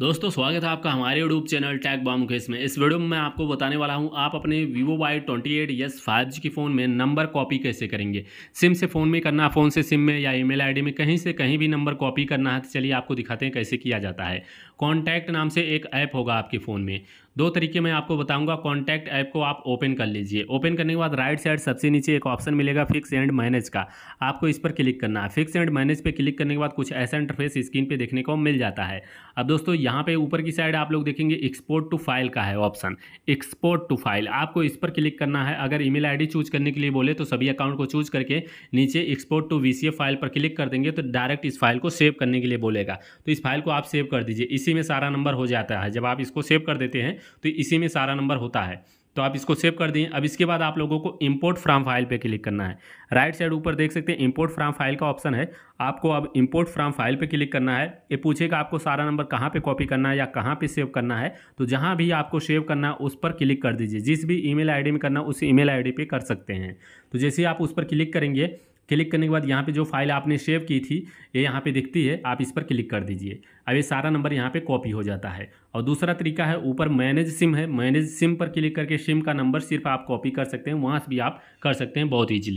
दोस्तों स्वागत है आपका हमारे यूट्यूब चैनल टैग बॉम मुकेश में इस वीडियो में मैं आपको बताने वाला हूं आप अपने Vivo Y twenty eight S five G की फ़ोन में नंबर कॉपी कैसे करेंगे सिम से फ़ोन में करना फ़ोन से सिम में या ईमेल आईडी में कहीं से कहीं भी नंबर कॉपी करना है तो चलिए आपको दिखाते हैं कैसे किया जाता है कॉन्टैक्ट नाम से एक ऐप होगा आपके फ़ोन में दो तरीके मैं आपको बताऊंगा कॉन्टैक्ट ऐप को आप ओपन कर लीजिए ओपन करने के बाद राइट साइड सबसे नीचे एक ऑप्शन मिलेगा फिक्स एंड मैनेज का आपको इस पर क्लिक करना है फिक्स एंड मैनेज पे क्लिक करने के बाद कुछ ऐसा इंटरफेस स्क्रीन पे देखने को मिल जाता है अब दोस्तों यहाँ पे ऊपर की साइड आप लोग देखेंगे एक्सपोर्ट टू फाइल का है ऑप्शन एक्सपोर्ट टू फाइल आपको इस पर क्लिक करना है अगर ईमेल आईडी चूज करने के लिए बोले तो सभी अकाउंट को चूज करके नीचे एक्सपोर्ट टू वीसीएफ फाइल पर क्लिक कर देंगे तो डायरेक्ट इस फाइल को सेव करने के लिए बोलेगा तो इस फाइल को आप सेव कर दीजिए इसी में सारा नंबर हो जाता है जब आप इसको सेव कर देते हैं तो इसी में सारा नंबर होता है तो आप इसको सेव कर दें अब इसके बाद आप लोगों को इंपोर्ट फ्रॉम फाइल पे क्लिक करना है राइट साइड ऊपर देख सकते हैं इंपोर्ट फ्रॉम फाइल का ऑप्शन है आपको अब इंपोर्ट फ्रॉम फाइल पे क्लिक करना है ये पूछेगा आपको सारा नंबर कहाँ पे कॉपी करना है या कहाँ पे सेव करना है तो जहाँ भी आपको सेव करना है उस पर क्लिक कर दीजिए जिस भी ई मेल में करना है उस ई मेल पे कर सकते हैं तो जैसे आप उस पर क्लिक करेंगे क्लिक करने के बाद यहाँ पे जो फाइल आपने सेव की थी ये यहाँ पे दिखती है आप इस पर क्लिक कर दीजिए अब ये सारा नंबर यहाँ पे कॉपी हो जाता है और दूसरा तरीका है ऊपर मैनेज सिम है मैनेज सिम पर क्लिक करके सिम का नंबर सिर्फ आप कॉपी कर सकते हैं वहाँ से भी आप कर सकते हैं बहुत ईजिली